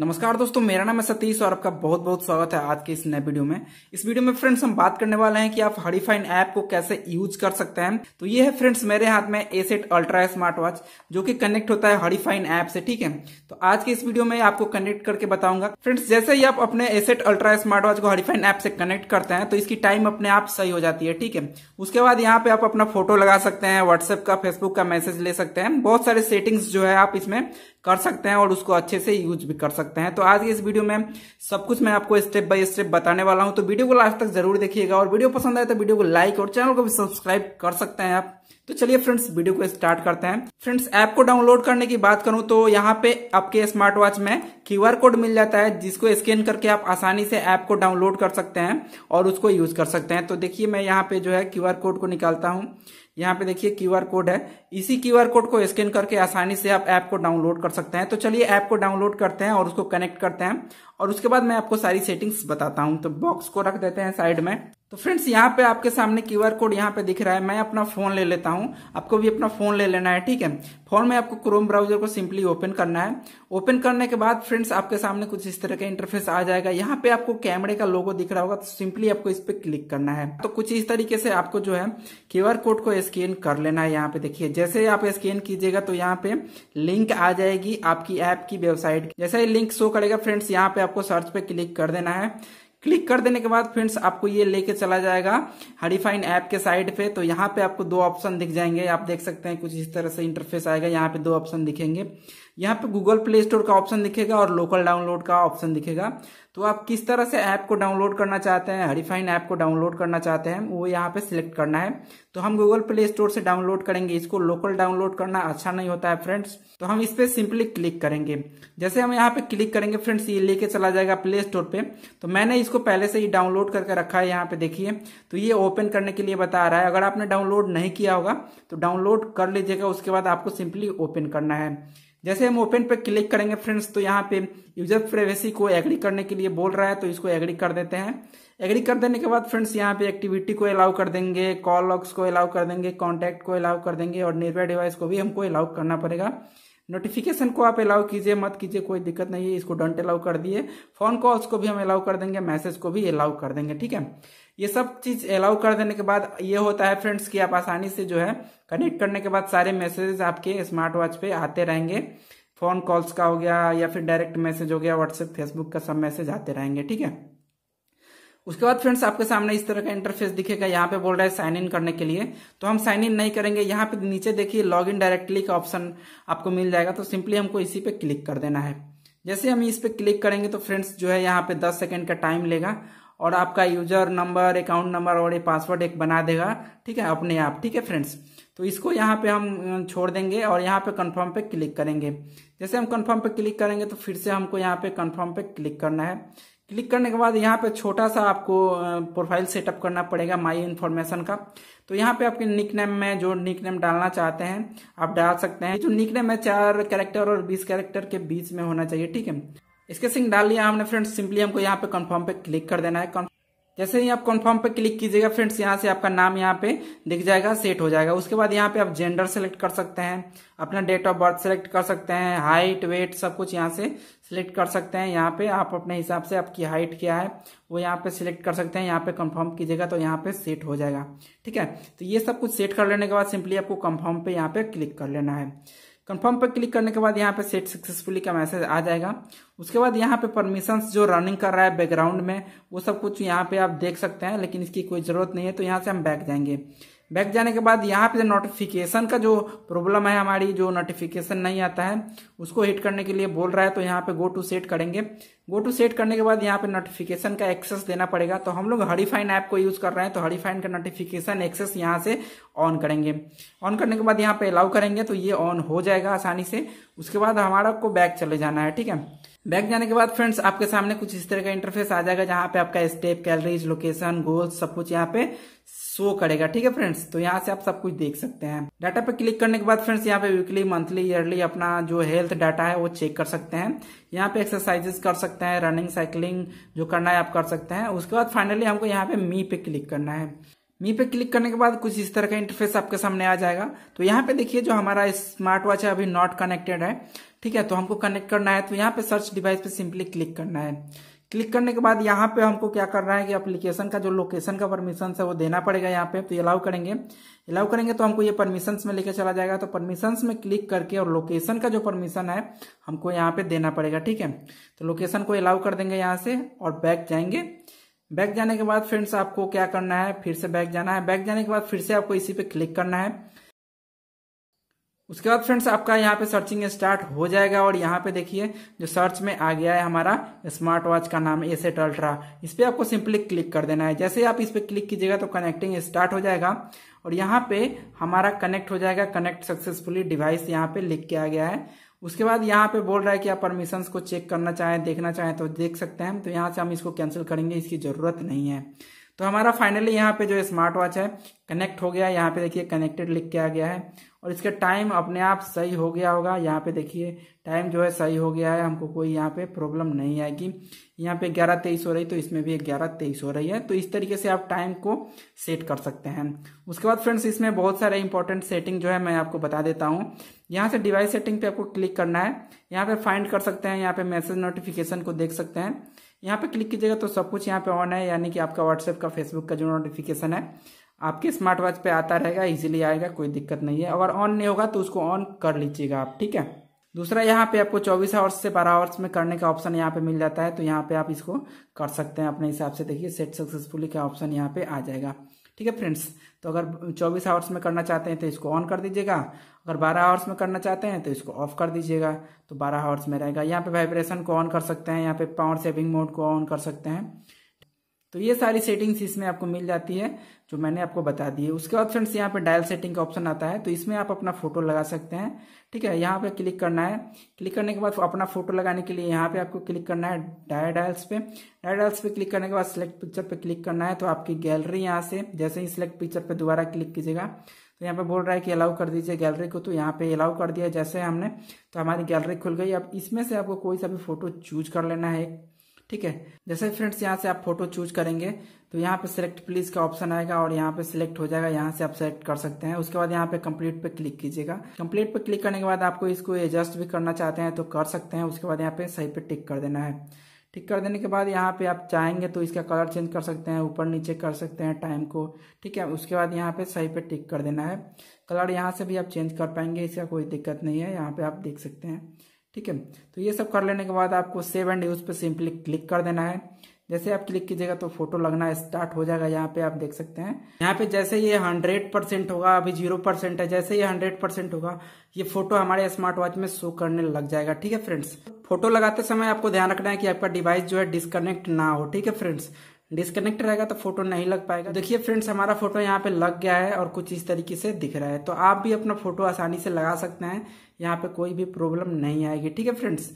नमस्कार दोस्तों मेरा नाम है सतीश और आपका बहुत बहुत स्वागत है आज के इस नए वीडियो में इस वीडियो में फ्रेंड्स हम बात करने वाले हैं कि आप हरीफाइन ऐप को कैसे यूज कर सकते हैं तो ये है फ्रेंड्स मेरे हाथ में एसेट अल्ट्रा स्मार्ट वॉच जो कि कनेक्ट होता है हरीफाइन ऐप से ठीक है तो आज के इस वीडियो में आपको कनेक्ट करके बताऊंगा फ्रेंड्स जैसे ही आप अपने एसेट अल्ट्रा स्मार्ट वॉच को हरीफाइन ऐप से कनेक्ट करते हैं तो इसकी टाइम अपने आप सही हो जाती है ठीक है उसके बाद यहाँ पे आप अपना फोटो लगा सकते हैं व्हाट्सएप का फेसबुक का मैसेज ले सकते हैं बहुत सारे सेटिंग्स जो है आप इसमें कर सकते हैं और उसको अच्छे से यूज भी कर सकते हैं तो आज के इस वीडियो में सब कुछ मैं आपको स्टेप बाय स्टेप बताने वाला हूं तो वीडियो को लास्ट तक जरूर देखिएगा और वीडियो पसंद आए तो वीडियो को लाइक और चैनल को भी सब्सक्राइब कर सकते हैं आप तो चलिए फ्रेंड्स वीडियो को स्टार्ट करते हैं फ्रेंड्स ऐप को डाउनलोड करने की बात करूं तो यहाँ पे आपके स्मार्ट वॉच में क्यूआर कोड मिल जाता है जिसको स्कैन करके आप आसानी से ऐप को डाउनलोड कर सकते हैं और उसको यूज कर सकते हैं तो देखिए मैं यहाँ पे जो है क्यूआर कोड को निकालता हूँ यहाँ पे देखिए क्यू कोड है इसी क्यू कोड को स्कैन करके आसानी से आप ऐप को डाउनलोड कर सकते हैं तो चलिए ऐप को डाउनलोड करते हैं और उसको कनेक्ट करते हैं और उसके बाद मैं आपको सारी सेटिंग्स बताता हूँ तो बॉक्स को रख देते हैं साइड में तो फ्रेंड्स यहाँ पे आपके सामने क्यूआर कोड यहाँ पे दिख रहा है मैं अपना फोन ले लेता हूँ आपको भी अपना फोन ले लेना है ठीक है फोन में आपको क्रोम ब्राउजर को सिंपली ओपन करना है ओपन करने के बाद फ्रेंड्स आपके सामने कुछ इस तरह का इंटरफेस आ जाएगा यहाँ पे आपको कैमरे का लोगो दिख रहा होगा तो सिंपली आपको इस पे क्लिक करना है तो कुछ इस तरीके से आपको जो है क्यूआर कोड को स्कैन कर लेना है यहाँ पे देखिए जैसे आप स्कैन कीजिएगा तो यहाँ पे लिंक आ जाएगी आपकी ऐप की वेबसाइट जैसे लिंक शो करेगा फ्रेंड्स यहाँ पे आपको सर्च पे क्लिक कर देना है क्लिक कर देने के बाद फ्रेंड्स आपको ये लेके चला जाएगा हरीफाइन ऐप के साइड पे तो यहाँ पे आपको दो ऑप्शन दिख जाएंगे आप देख सकते हैं कुछ इस तरह से इंटरफेस आएगा यहाँ पे दो ऑप्शन दिखेंगे यहाँ पे गूगल प्ले स्टोर का ऑप्शन दिखेगा और लोकल डाउनलोड का ऑप्शन दिखेगा तो आप किस तरह से ऐप को डाउनलोड करना चाहते हैं हरीफाइन ऐप को डाउनलोड करना चाहते हैं वो यहाँ पे सिलेक्ट करना है तो हम गूगल प्ले स्टोर से डाउनलोड करेंगे इसको लोकल डाउनलोड करना अच्छा नहीं होता है फ्रेंड्स तो हम इस पर सिंपली क्लिक करेंगे जैसे हम यहाँ पे क्लिक करेंगे फ्रेंड्स ये लेके चला जाएगा प्ले स्टोर पे तो मैंने इसको पहले से ही डाउनलोड करके रखा है यहाँ पे देखिए तो ये ओपन करने के लिए बता रहा है अगर आपने डाउनलोड नहीं किया होगा तो डाउनलोड कर लीजिएगा उसके बाद आपको सिंपली ओपन करना है जैसे हम ओपन पे क्लिक करेंगे फ्रेंड्स तो यहाँ पे यूजर प्राइवेसी को एग्री करने के लिए बोल रहा है तो इसको एग्री कर देते हैं एग्री कर देने के बाद फ्रेंड्स यहाँ पे एक्टिविटी को अलाउ कर देंगे कॉल लॉक्स को अलाउ कर देंगे कॉन्टैक्ट को अलाउ कर देंगे और निर्भय डिवाइस को भी हमको अलाउ करना पड़ेगा नोटिफिकेशन को आप अलाउ कीजिए मत कीजिए कोई दिक्कत नहीं है इसको डंट अलाउ कर दिए फोन कॉल्स को भी हम अलाउ कर देंगे मैसेज को भी अलाउ कर देंगे ठीक है ये सब चीज अलाउ कर देने के बाद ये होता है फ्रेंड्स कि आप आसानी से जो है कनेक्ट करने के बाद सारे मैसेजेस आपके स्मार्ट वॉच पे आते रहेंगे फोन कॉल्स का हो गया या फिर डायरेक्ट मैसेज हो गया व्हाट्सएप फेसबुक का सब मैसेज आते रहेंगे ठीक है उसके बाद फ्रेंड्स आपके सामने इस तरह का इंटरफेस दिखेगा यहाँ पे बोल रहा है साइन इन करने के लिए तो हम साइन इन नहीं करेंगे यहाँ पे नीचे देखिए लॉग इन डायरेक्टली का ऑप्शन आपको मिल जाएगा तो सिंपली हमको इसी पे क्लिक कर देना है जैसे हम इस पे क्लिक करेंगे तो फ्रेंड्स जो है यहाँ पे दस सेकेंड का टाइम लेगा और आपका यूजर नंबर अकाउंट नंबर और ये पासवर्ड एक बना देगा ठीक है अपने आप ठीक है फ्रेंड्स तो इसको यहाँ पे हम छोड़ देंगे और यहाँ पे कंफर्म पे क्लिक करेंगे जैसे हम कंफर्म पे क्लिक करेंगे तो फिर से हमको यहाँ पे कंफर्म पे क्लिक करना है क्लिक करने के बाद यहाँ पे छोटा सा आपको प्रोफाइल सेटअप करना पड़ेगा माय इन्फॉर्मेशन का तो यहाँ पे आपके निक नेम में जो निक नेम डालना चाहते हैं आप डाल सकते हैं जो निक नेम है चार कैरेक्टर और बीस कैरेक्टर के बीच में होना चाहिए ठीक है इसके सिंह डाल लिया हमने फ्रेंड्स सिंपली हमको यहाँ पे कन्फर्म पे क्लिक कर देना है जैसे ही आप कन्फर्म पे क्लिक कीजिएगा फ्रेंड्स यहाँ से आपका नाम यहाँ पे दिख जाएगा सेट हो जाएगा उसके बाद यहाँ पे आप जेंडर सेलेक्ट कर सकते हैं अपना डेट ऑफ बर्थ सेलेक्ट कर सकते हैं हाइट वेट सब कुछ यहाँ से सिलेक्ट कर सकते हैं यहाँ पे आप अपने हिसाब से आपकी हाइट क्या है वो यहाँ पे सिलेक्ट कर सकते हैं यहाँ पे कंफर्म कीजिएगा तो यहाँ पे सेट हो जाएगा ठीक है तो ये सब कुछ सेट कर लेने के बाद सिंपली आपको कंफर्म पे यहाँ पे क्लिक कर लेना है कंफर्म पर क्लिक करने के बाद यहाँ पे सेट सक्सेसफुली का मैसेज आ जाएगा उसके बाद यहाँ पे परमिशन जो रनिंग कर रहा है बैकग्राउंड में वो सब कुछ यहाँ पे आप देख सकते हैं लेकिन इसकी कोई जरूरत नहीं है तो यहाँ से हम बैक जाएंगे बैक जाने के बाद यहाँ पे नोटिफिकेशन का जो प्रॉब्लम है हमारी जो नोटिफिकेशन नहीं आता है उसको हिट करने के लिए बोल रहा है तो यहाँ पे गो टू सेट करेंगे गो टू सेट करने के बाद यहाँ पे नोटिफिकेशन का एक्सेस देना पड़ेगा तो हम लोग हरीफाइन ऐप को यूज कर रहे हैं तो हरीफाइन का नोटिफिकेशन एक्सेस यहाँ से ऑन करेंगे ऑन करने के बाद यहाँ पे अलाउ करेंगे तो ये ऑन हो जाएगा आसानी से उसके बाद हमारा को बैक चले जाना है ठीक है बैक जाने के बाद फ्रेंड्स आपके सामने कुछ इस तरह का इंटरफेस आ जाएगा जहां पे आपका स्टेप कैलरीज लोकेशन गोल्स सब कुछ यहाँ पे शो करेगा ठीक है फ्रेंड्स तो यहाँ से आप सब कुछ देख सकते हैं डाटा पे क्लिक करने के बाद फ्रेंड्स यहाँ पे वीकली मंथली ईयरली अपना जो हेल्थ डाटा है वो चेक कर सकते हैं यहाँ पे एक्सरसाइजेस कर सकते हैं रनिंग साइकिलिंग जो करना है आप कर सकते हैं उसके बाद फाइनली हमको यहाँ पे मी पे क्लिक करना है मी पे क्लिक करने के बाद कुछ इस तरह का इंटरफेस आपके सामने आ जाएगा तो यहाँ पे देखिए जो हमारा स्मार्ट वॉच है अभी नॉट कनेक्टेड है ठीक है तो हमको कनेक्ट करना है तो यहाँ पे सर्च डिवाइस पे सिंपली क्लिक करना है क्लिक करने के बाद यहाँ पे हमको क्या करना है कि एप्लीकेशन का जो लोकेशन का परमिशन है वो देना पड़ेगा यहाँ पे तो अलाउ करेंगे अलाउ करेंगे तो हमको ये परमिशंस में लेके चला जाएगा तो परमिशंस में क्लिक करके और लोकेशन का जो परमिशन है हमको यहाँ पे देना पड़ेगा ठीक है तो लोकेशन को अलाउ कर देंगे यहाँ से और बैक जाएंगे बैक जाने के बाद फ्रेंड्स आपको क्या करना है फिर से बैक जाना है बैक जाने के बाद फिर से आपको इसी पे क्लिक करना है उसके बाद फ्रेंड्स आपका यहाँ पे सर्चिंग स्टार्ट हो जाएगा और यहाँ पे देखिए जो सर्च में आ गया है हमारा स्मार्ट वॉच का नाम एस एट अल्ट्रा इस पर आपको सिंपली क्लिक कर देना है जैसे आप इस पर क्लिक कीजिएगा तो कनेक्टिंग स्टार्ट हो जाएगा और यहाँ पे हमारा कनेक्ट हो जाएगा कनेक्ट सक्सेसफुली डिवाइस यहाँ पे लिख के आ गया है उसके बाद यहाँ पे बोल रहा है कि आप परमिशन को चेक करना चाहें देखना चाहें तो देख सकते हैं तो यहाँ से हम इसको कैंसिल करेंगे इसकी जरूरत नहीं है तो हमारा फाइनली यहाँ पे जो स्मार्ट वॉच है कनेक्ट हो गया यहाँ पे देखिए कनेक्टेड लिख के आ गया है और इसके टाइम अपने आप सही हो गया होगा यहाँ पे देखिए टाइम जो है सही हो गया है हमको कोई यहाँ पे प्रॉब्लम नहीं आएगी यहाँ पे ग्यारह तेईस हो रही तो इसमें भी ग्यारह तेईस हो रही है तो इस तरीके से आप टाइम को सेट कर सकते हैं उसके बाद फ्रेंड्स इसमें बहुत सारे इंपॉर्टेंट सेटिंग जो है मैं आपको बता देता हूँ यहाँ से डिवाइस सेटिंग पे आपको क्लिक करना है यहाँ पे फाइंड कर सकते हैं यहाँ पे मैसेज नोटिफिकेशन को देख सकते हैं यहाँ पे क्लिक कीजिएगा तो सब कुछ यहाँ पे ऑन है यानी कि आपका व्हाट्सएप का फेसबुक का जो नोटिफिकेशन है आपके स्मार्ट वॉच पे आता रहेगा इजीली आएगा कोई दिक्कत नहीं है अगर ऑन नहीं होगा तो उसको ऑन कर लीजिएगा आप ठीक है दूसरा यहाँ पे आपको 24 आवर्स से 12 आवर्स में करने का ऑप्शन यहाँ पे मिल जाता है तो यहाँ पे आप इसको कर सकते हैं अपने हिसाब से देखिए सेट सक्सेसफुली का ऑप्शन यहाँ पे आ जाएगा ठीक है फ्रेंड्स तो अगर 24 आवर्स में करना चाहते हैं तो इसको ऑन कर दीजिएगा अगर 12 आवर्स में करना चाहते हैं तो इसको ऑफ कर दीजिएगा तो 12 आवर्स में रहेगा यहाँ पे वाइब्रेशन को ऑन कर सकते हैं यहाँ पे पावर सेविंग मोड को ऑन कर सकते हैं तो ये सारी सेटिंग्स इसमें आपको मिल जाती है जो मैंने आपको बता दी है उसके बाद फ्रेंड्स यहाँ पे डायल सेटिंग का ऑप्शन आता है तो इसमें आप अपना फोटो लगा सकते हैं ठीक है यहाँ पे क्लिक करना है क्लिक करने के बाद अपना फोटो लगाने के लिए यहाँ पे आपको क्लिक करना है डाय डायल्स पे डाय डायल्स पे क्लिक करने के बाद सिलेक्ट पिक्चर पे क्लिक करना है तो आपकी गैलरी यहाँ से जैसे ही सिलेक्ट पिक्चर पे दोबारा क्लिक कीजिएगा तो यहाँ पे बोल रहा है कि अलाउ कर दीजिए गैलरी को तो यहाँ पे अलाउ कर दिया जैसे हमने तो हमारी गैलरी खुल गई अब इसमें से आपको कोई सा भी फोटो चूज कर लेना है ठीक है जैसे फ्रेंड्स यहाँ से आप फोटो चूज करेंगे तो यहाँ पे सिलेक्ट प्लीज का ऑप्शन आएगा और यहाँ पे सिलेक्ट हो जाएगा यहाँ से आप सेलेक्ट कर सकते हैं उसके बाद यहाँ पे कंप्लीट पे क्लिक कीजिएगा कंप्लीट पे क्लिक करने के बाद आपको इसको एडजस्ट भी करना चाहते हैं तो कर सकते हैं उसके बाद यहाँ पे सही पे टिक कर देना है ठीक कर देने के बाद यहाँ पे आप चाहेंगे तो इसका कलर चेंज कर सकते हैं ऊपर नीचे कर सकते हैं टाइम को ठीक है उसके बाद यहाँ पे सही पे टिक कर देना है कलर यहाँ से भी आप चेंज कर पाएंगे इसका कोई दिक्कत नहीं है यहाँ पे आप देख सकते हैं ठीक है तो ये सब कर लेने के बाद आपको सेव एंड यूज पे सिंपली क्लिक कर देना है जैसे आप क्लिक कीजिएगा तो फोटो लगना स्टार्ट हो जाएगा यहाँ पे आप देख सकते हैं यहाँ पे जैसे ये हंड्रेड परसेंट होगा अभी जीरो परसेंट है जैसे ये हंड्रेड परसेंट होगा ये फोटो हमारे स्मार्ट वॉच में शो करने लग जाएगा ठीक है फ्रेंड्स फोटो लगाते समय आपको ध्यान रखना है कि आपका डिवाइस जो है डिस्कनेक्ट ना हो ठीक है फ्रेंड्स डिस्कनेक्ट रहेगा तो फोटो नहीं लग पाएगा तो देखिए फ्रेंड्स हमारा फोटो यहाँ पे लग गया है और कुछ इस तरीके से दिख रहा है तो आप भी अपना फोटो आसानी से लगा सकते हैं यहाँ पे कोई भी प्रॉब्लम नहीं आएगी ठीक है फ्रेंड्स